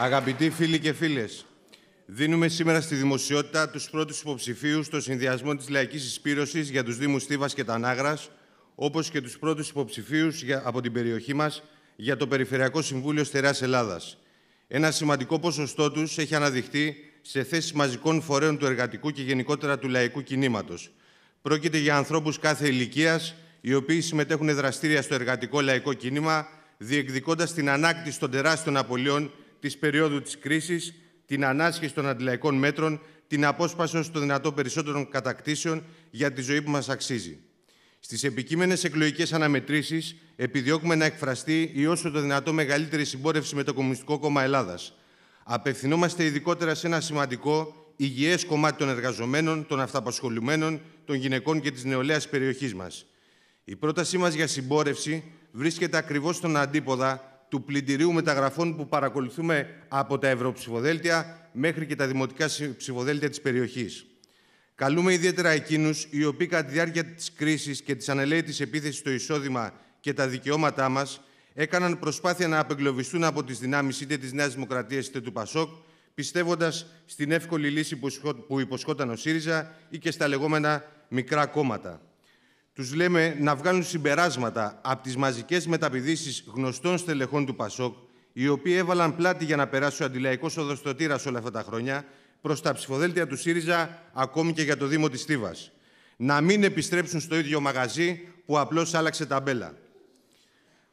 Αγαπητοί φίλοι και φίλες, δίνουμε σήμερα στη δημοσιότητα τους πρώτους υποψηφίους στο συνδυασμό της λαϊκής εισπύρωσης για τους Δήμους Στίβας και Τανάγρας, όπως και τους πρώτους υποψηφίους από την περιοχή μας για το Περιφερειακό Συμβούλιο Στερεάς Ελλάδας. Ένα σημαντικό ποσοστό τους έχει αναδειχθεί σε θέσεις μαζικών φορέων του εργατικού και γενικότερα του λαϊκού κινήματος. Πρόκειται για ανθρώπους κάθε ηλικίας, οι οποίοι συμμετέχουν δραστήρια στο εργατικό λαϊκό κίνημα, διεκδικώντας την ανάκτηση των τεράστιων απολειών της περίοδου της κρίσης, την ανάσχεση των αντιλαϊκών μέτρων, την απόσπαση στο δυνατό περισσότερων κατακτήσεων για τη ζωή που μας αξίζει. Στις επικείμενες εκλογικές αναμετρήσεις επιδιώκουμε να εκφραστεί η όσο το δυνατό μεγαλύτερη συμπόρευση με το Κομμουνιστικό Κόμμα Ελλάδας. Απευθυνόμαστε ειδικότερα σε ένα σημαντικό υγιές κομμάτι των εργαζομένων, των αυταπασχολουμένων, των γυναικών και της νεολαίας περιοχής μας. Η πρότασή μας για συμπόρευση βρίσκεται ακριβώς στον αντίποδα του πλυντηρίου μεταγραφών που παρακολουθούμε από τα ευρωψηφοδέλτια μέχρι και τα δημοτικά ψηφοδέλτια της περιοχής. Καλούμε ιδιαίτερα εκείνους οι οποίοι κατά τη διάρκεια της κρίσης και της ανελαίτης επίθεσης στο εισόδημα και τα δικαιώματά μας έκαναν προσπάθεια να απεγκλωβιστούν από τις δυνάμεις είτε της Νέας Δημοκρατίας είτε του ΠΑΣΟΚ πιστεύοντας στην εύκολη λύση που υποσχόταν ο ΣΥΡΙΖΑ ή και στα λεγόμενα μικρά κόμματα τους λέμε να βγάλουν συμπεράσματα από τις μαζικές μεταπηδήσεις γνωστών στελεχών του ΠΑΣΟΚ, οι οποίοι έβαλαν πλάτη για να περάσει ο αντιλαϊκός οδοστοτήρας όλα αυτά τα χρόνια, προς τα ψηφοδέλτια του ΣΥΡΙΖΑ, ακόμη και για το Δήμο της Στίβας. Να μην επιστρέψουν στο ίδιο μαγαζί που απλώς άλλαξε ταμπέλα.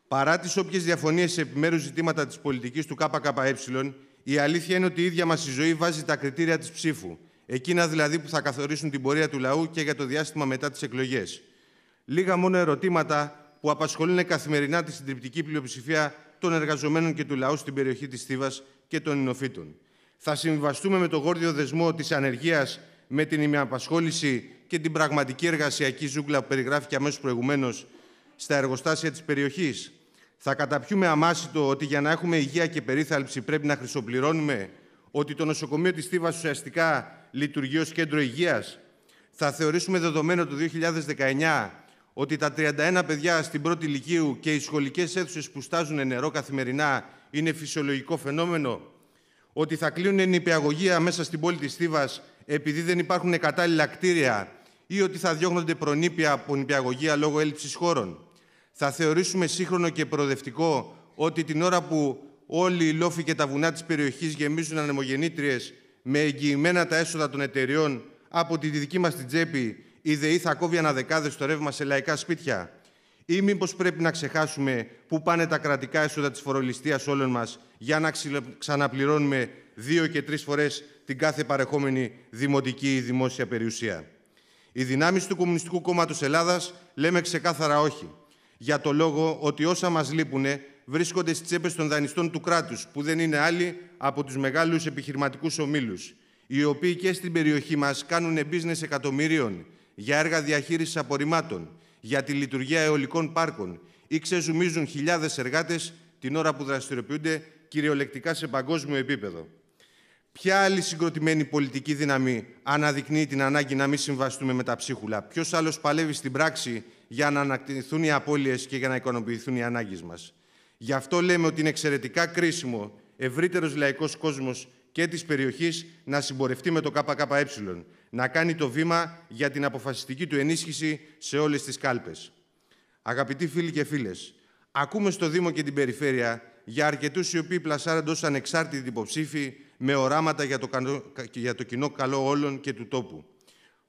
Παρά τις όποιες διαφωνίες σε επιμέρους ζητήματα της πολιτικής του ΚΚΕ, η αλήθεια είναι ότι η ίδια μας η ζωή βάζει τα κριτήρια της ψήφου, εκείνα δηλαδή που θα καθορίσουν την πορεία του λαού και για το διάστημα μετά τις εκλογές. Λίγα μόνο ερωτήματα που απασχολούν καθημερινά τη συντριπτική πλειοψηφία των εργαζομένων και του λαού στην περιοχή της Στίβας και των Ινοφύτων. Θα συμβιβαστούμε με το γόρδιο δεσμό της ανεργίας, με την ημιαπασχόληση και την πραγματική εργασιακή ζούγκλα που περιγράφηκε αμέσως προηγουμένως στα εργοστάσια της περιοχής. Θα καταπιούμε αμάσιτο ότι για να έχουμε υγεία και περίθαλψη πρέπει να χρυσοπληρώνουμε, ότι το νοσοκομείο της Στίβας ουσιαστικά λειτουργεί ως κέντρο υγείας. Θα θεωρήσουμε δεδομένο το 2019 ότι τα 31 παιδιά στην πρώτη ηλικίου και οι σχολικές αίθουσες που στάζουν νερό καθημερινά είναι φυσιολογικό φαινόμενο, ότι θα κλείνουν νηπιαγωγεία μέσα στην πόλη της Θήβας επειδή δεν υπάρχουν κατάλληλα κτίρια ή ότι θα διώχνονται προνήπια από νηπιαγωγεία λόγω έλλειψης χώρων. Θα θεωρήσουμε σύγχρονο και προοδευτικό ότι την ώρα που όλοι οι λόφοι και τα βουνά της περιοχής γεμίζουν ανεμογεννήτριες με εγγυημένα τα έσοδα των εταιριών από τη δική μας την τσέπη η ΔΕΗ θα κόβει αναδεκάδες το ρεύμα σε λαϊκά σπίτια. Ή μήπως πρέπει να ξεχάσουμε πού πάνε τα κρατικά έσοδα της φορολογιστία όλων μας για να ξαναπληρώνουμε δύο και τρεις φορές την κάθε παρεχόμενη δημοτική ή δημόσια περιουσία. Οι δυνάμεις του Κομμουνιστικού Κόμματος Ελλάδας λέμε ξεκάθαρα όχι. Για το λόγο ότι όσα μας λείπουν βρίσκονται στις τσέπες των δανειστών του κράτους, που δεν είναι άλλοι από τους μεγάλους επιχειρηματικούς ομίλους, οι οποίοι και στην περιοχή μας κάνουν business εκατομμυρίων για έργα διαχείρισης απορριμμάτων, για τη λειτουργία αιωλικών πάρκων ή ξεζουμίζουν χιλιάδες εργάτες την ώρα που δραστηριοποιούνται κυριολεκτικά σε παγκόσμιο επίπεδο. Ποια άλλη συγκροτημένη πολιτική δύναμη αναδεικνύει την ανάγκη να μην συμβαστούμε με τα ψίχουλα. Ποιος άλλος παλεύει στην πράξη για να ανακτηθούν οι απώλειες και για να οικονομηθούν οι ανάγκες μας. Γι' αυτό λέμε ότι είναι εξαιρετικά κρίσιμο ευρύτερος λαϊκός κόσμος και της περιοχής να συμπορευτεί με το ΚΚΕ, να κάνει το βήμα για την αποφασιστική του ενίσχυση σε όλες τις κάλπες. Αγαπητοί φίλοι και φίλες, ακούμε στο Δήμο και την Περιφέρεια για αρκετούς οι οποίοι πλασάρονται ως ανεξάρτητοι υποψήφοι με οράματα για το, κανο... για το κοινό καλό όλων και του τόπου.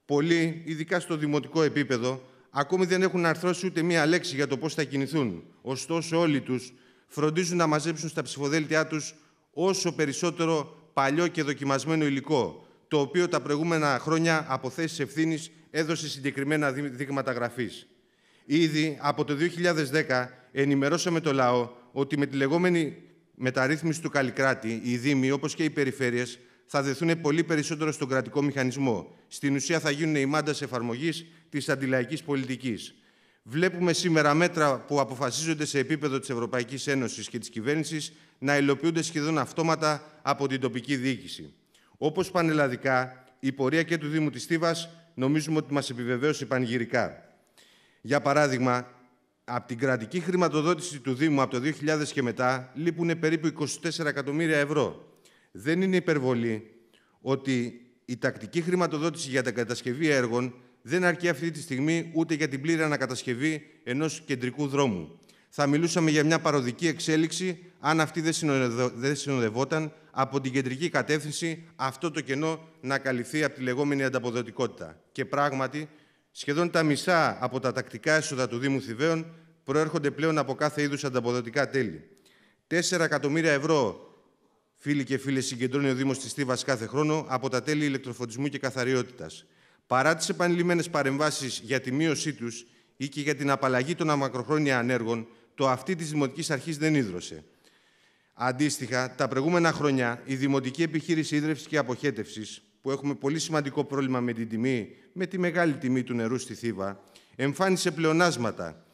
Πολλοί, ειδικά στο δημοτικό επίπεδο, ακόμη δεν έχουν αρθρώσει ούτε μία λέξη για το πώς θα κινηθούν. Ωστόσο όλοι τους φροντίζουν να μαζέψουν στα ψηφοδέλτιά τους όσο περισσότερο παλιό και δοκιμασμένο υλικό, το οποίο τα προηγούμενα χρόνια από θέσεις ευθύνης έδωσε συγκεκριμένα δείγματα γραφής. Ήδη από το 2010 ενημερώσαμε το λαό ότι με τη λεγόμενη μεταρρύθμιση του Καλικράτη, οι Δήμοι όπως και οι περιφέρειες θα δεθούν πολύ περισσότερο στον κρατικό μηχανισμό. Στην ουσία θα γίνουν η μάντας εφαρμογής της αντιλαϊκής πολιτικής. Βλέπουμε σήμερα μέτρα που αποφασίζονται σε επίπεδο της Ευρωπαϊκής Ένωσης και της κυβέρνησης να υλοποιούνται σχεδόν αυτόματα από την τοπική διοίκηση. Όπως πανελλαδικά, η πορεία και του Δήμου της Στίβας νομίζουμε ότι μας επιβεβαίωσε πανηγυρικά. Για παράδειγμα, από την κρατική χρηματοδότηση του Δήμου από το 2000 και μετά λείπουν περίπου 24 εκατομμύρια ευρώ. Δεν είναι υπερβολή ότι η τακτική χρηματοδότηση για την κατασκευή έργων δεν αρκεί αυτή τη στιγμή ούτε για την πλήρη ανακατασκευή ενός κεντρικού δρόμου. Θα μιλούσαμε για μια παροδική εξέλιξη, αν αυτή δεν συνοδευόταν από την κεντρική κατεύθυνση αυτό το κενό να καλυφθεί από τη λεγόμενη ανταποδοτικότητα. Και πράγματι, σχεδόν τα μισά από τα τακτικά έσοδα του Δήμου Θηβαίων προέρχονται πλέον από κάθε είδους ανταποδοτικά τέλη. 4 εκατομμύρια ευρώ, φίλοι και φίλες, συγκεντρώνει ο Δήμος της Στίβας κάθε χρόνο από τα τέλη ηλεκτροφωτισμού και καθαριότητας. Παρά τις επανειλημμένες παρεμβάσεις για τη μείωσή τους ή και για την απαλλαγή των αμακροχρόνια ανέργων, το αυτή της Δημοτικής Αρχής δεν ίδρωσε. Αντίστοιχα, τα προηγούμενα χρόνια η Δημοτική Επιχείρηση Ήδρευση και Αποχέτευσης, που έχουμε πολύ σημαντικό πρόβλημα με την τιμή, με τη μεγάλη τιμή του νερού στη Θήβα, εμφάνισε πλεονάσματα.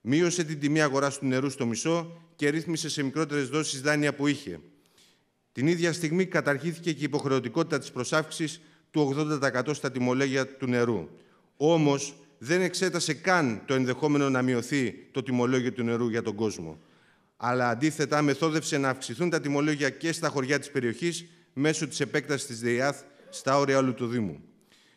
Μείωσε την τιμή αγοράς του νερού στο μισό και ρύθμισε σε μικρότερες δόσεις δάνεια που είχε. Την ίδια στιγμή καταρχήθηκε και η υποχρεωτικότητα της προσάυξης του 80% στα τιμολόγια του νερού. Όμως δεν εξέτασε καν το ενδεχόμενο να μειωθεί το τιμολόγιο του νερού για τον κόσμο. Αλλά αντίθετα μεθόδευσε να αυξηθούν τα τιμολόγια και στα χωριά της περιοχής μέσω της επέκτασης της ΔΕΙΑΘ στα όρια όλου του Δήμου.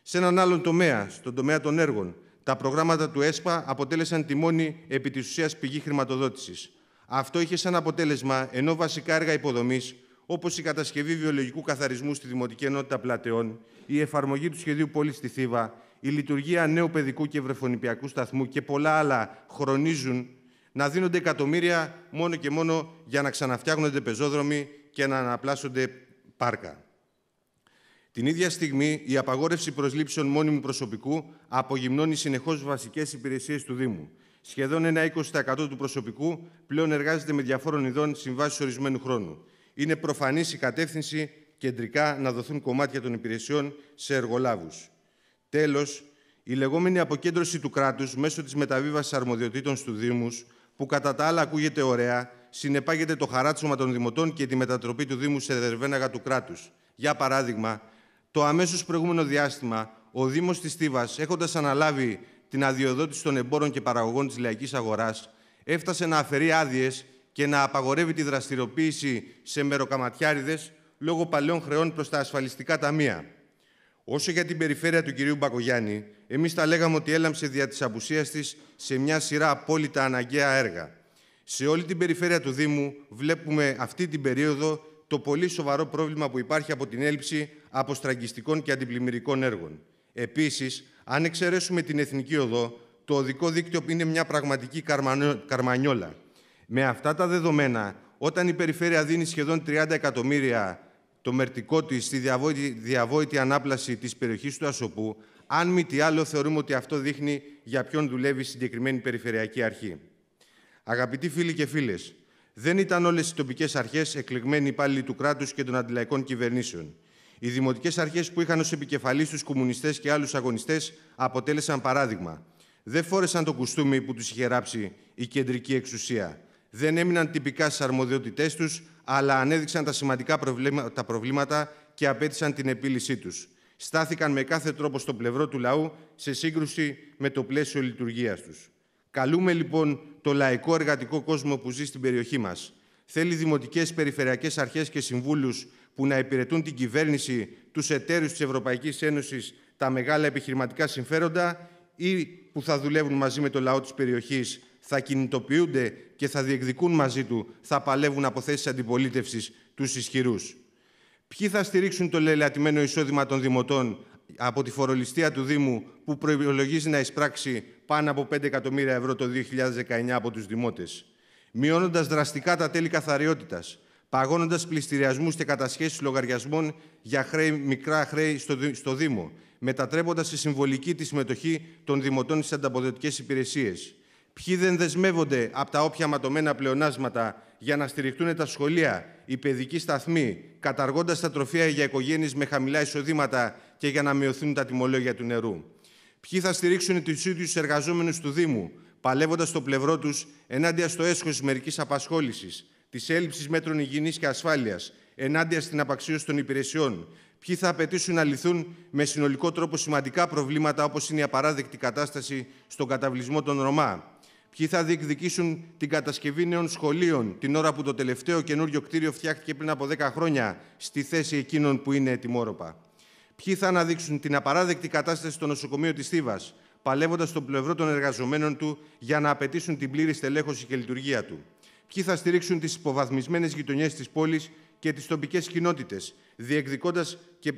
Σε έναν άλλον τομέα, στον τομέα των έργων, τα προγράμματα του ΕΣΠΑ αποτέλεσαν μόνη επί της ουσίας πηγή χρηματοδότησης. Αυτό είχε σαν αποτέλεσμα, ενώ βασικά έργα υποδομής όπως η κατασκευή βιολογικού καθαρισμού στη Δημοτική Ενότητα Πλατεών, η εφαρμογή του σχεδίου Πόλης στη Θήβα, η λειτουργία νέου παιδικού και βρεφονιπιακού σταθμού και πολλά άλλα χρονίζουν να δίνονται εκατομμύρια μόνο και μόνο για να ξαναφτιάχνονται πεζόδρομοι και να αναπλάσσονται πάρκα. Την ίδια στιγμή, η απαγόρευση προσλήψεων μόνιμου προσωπικού απογυμνώνει συνεχώς βασικές υπηρεσίες του Δήμου. Σχεδόν ένα 20% του προσωπικού πλέον εργάζεται με διαφόρων ειδών συμβάσεις ορισμένου χρόνου είναι προφανής η κατεύθυνση κεντρικά να δοθούν κομμάτια των υπηρεσιών σε εργολάβους. Τέλος, η λεγόμενη αποκέντρωση του κράτους μέσω της μεταβίβασης αρμοδιοτήτων στους Δήμους, που κατά τα άλλα ακούγεται ωραία, συνεπάγεται το χαράτσωμα των Δημοτών και τη μετατροπή του Δήμου σε δερβέναγα του κράτους. Για παράδειγμα, το αμέσως προηγούμενο διάστημα, ο Δήμος της Στίβας, έχοντας αναλάβει την αδειοδότηση των εμπόρων και παραγωγών της λαϊκής αγοράς, έφτασε να αφαιρεί άδειες και να απαγορεύει τη δραστηριοποίηση σε μεροκαματιάριδες λόγω παλαιών χρεών προς τα ασφαλιστικά ταμεία. Όσο για την περιφέρεια του κυρίου Μπακογιάννη, εμείς τα λέγαμε ότι έλαμψε δια της απουσίας της σε μια σειρά απόλυτα αναγκαία έργα. Σε όλη την περιφέρεια του Δήμου βλέπουμε αυτή την περίοδο το πολύ σοβαρό πρόβλημα που υπάρχει από την έλλειψη αποστραγγιστικών και αντιπλημμυρικών έργων. Επίσης, αν εξαιρέσουμε την Εθνική Οδό, το οδικό δίκτυο είναι μια πραγματική καρμανιόλα. Με αυτά τα δεδομένα, όταν η περιφέρεια δίνει σχεδόν 30 εκατομμύρια το μερτικό της στη διαβόητη, διαβόητη ανάπλαση της περιοχής του Ασοπού, αν μη τι άλλο, θεωρούμε ότι αυτό δείχνει για ποιον δουλεύει η συγκεκριμένη περιφερειακή αρχή. Αγαπητοί φίλοι και φίλες, δεν ήταν όλες οι τοπικές αρχές εκλεγμένοι υπάλληλοι του κράτους και των αντιλαϊκών κυβερνήσεων. Οι δημοτικές αρχές που είχαν ως επικεφαλής τους κομμουνιστές και άλλους αγωνιστές αποτέλεσαν παράδειγμα. Δεν φόρεσαν το κουστούμι που τους είχε ράψει η κεντρική εξουσία δεν έμειναν τυπικά στις αρμοδιότητές τους, αλλά ανέδειξαν τα σημαντικά προβλήματα, προβλήματα και απέτησαν την επίλυσή τους. Στάθηκαν με κάθε τρόπο στο πλευρό του λαού σε σύγκρουση με το πλαίσιο λειτουργίας τους. Καλούμε λοιπόν το λαϊκό εργατικό κόσμο που ζει στην περιοχή μας. Θέλει δημοτικές, περιφερειακές αρχές και συμβούλους που να υπηρετούν την κυβέρνηση, τους εταίρους της Ευρωπαϊκής Ένωσης, τα μεγάλα επιχειρηματικά συμφέροντα ή που θα δουλεύουν μαζί με το λαό της περιοχής θα κινητοποιούνται και θα διεκδικούν μαζί του, θα παλεύουν από θέσεις αντιπολίτευσης τους ισχυρούς. Ποιοι θα στηρίξουν το λελεατημένο εισόδημα των δημοτών από τη φορολιστία του Δήμου που προϋπολογίζει να εισπράξει πάνω από 5 εκατομμύρια ευρώ το 2019 από τους δημότες, μειώνοντας δραστικά τα τέλη καθαριότητας, παγώνοντας πληστηριασμούς και κατασχέσεις λογαριασμών για χρέη, μικρά χρέη στο, Δήμο, μετατρέποντας σε συμβολική τη συμμετοχή των δημοτών στις ανταποδοτικές υπηρεσίες, ποιοι δεν δεσμεύονται από τα όποια ματωμένα πλεονάσματα για να στηριχτούν τα σχολεία, οι παιδικοί σταθμοί, καταργώντας τα τροφεία για οικογένειες με χαμηλά εισοδήματα και για να μειωθούν τα τιμολόγια του νερού. Ποιοι θα στηρίξουν τους ίδιους εργαζόμενους του Δήμου, παλεύοντας το πλευρό τους ενάντια στο έσχος τη μερικής απασχόλησης, της έλλειψης μέτρων υγιεινής και ασφάλειας, ενάντια στην απαξίωση των υπηρεσιών. Ποιοι θα απαιτήσουν να λυθούν με συνολικό τρόπο σημαντικά προβλήματα, όπως είναι η απαράδεκτη κατάσταση στον καταβλισμό των Ρωμά ποιοι θα διεκδικήσουν την κατασκευή νέων σχολείων την ώρα που το τελευταίο καινούριο κτίριο φτιάχτηκε πριν από 10 χρόνια στη θέση εκείνων που είναι ετοιμόρροπα. Ποιοι θα αναδείξουν την απαράδεκτη κατάσταση στο νοσοκομείο της Θήβας, παλεύοντας στον πλευρό των εργαζομένων του για να απαιτήσουν την πλήρη στελέχωση και λειτουργία του. Ποιοι θα στηρίξουν τις υποβαθμισμένες γειτονιές της πόλης και τις τοπικές κοινότητες, διεκδικώντας και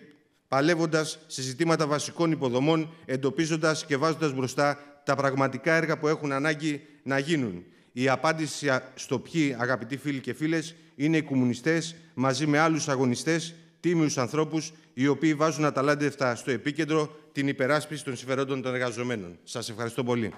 παλεύοντας σε ζητήματα βασικών υποδομών, εντοπίζοντας και βάζοντας μπροστά τα πραγματικά έργα που έχουν ανάγκη να γίνουν. Η απάντηση στο ποιοι, αγαπητοί φίλοι και φίλες, είναι οι κομμουνιστές μαζί με άλλους αγωνιστές, τίμιους ανθρώπους, οι οποίοι βάζουν αταλάντευτα στο επίκεντρο την υπεράσπιση των συμφερόντων των εργαζομένων. Σας ευχαριστώ πολύ.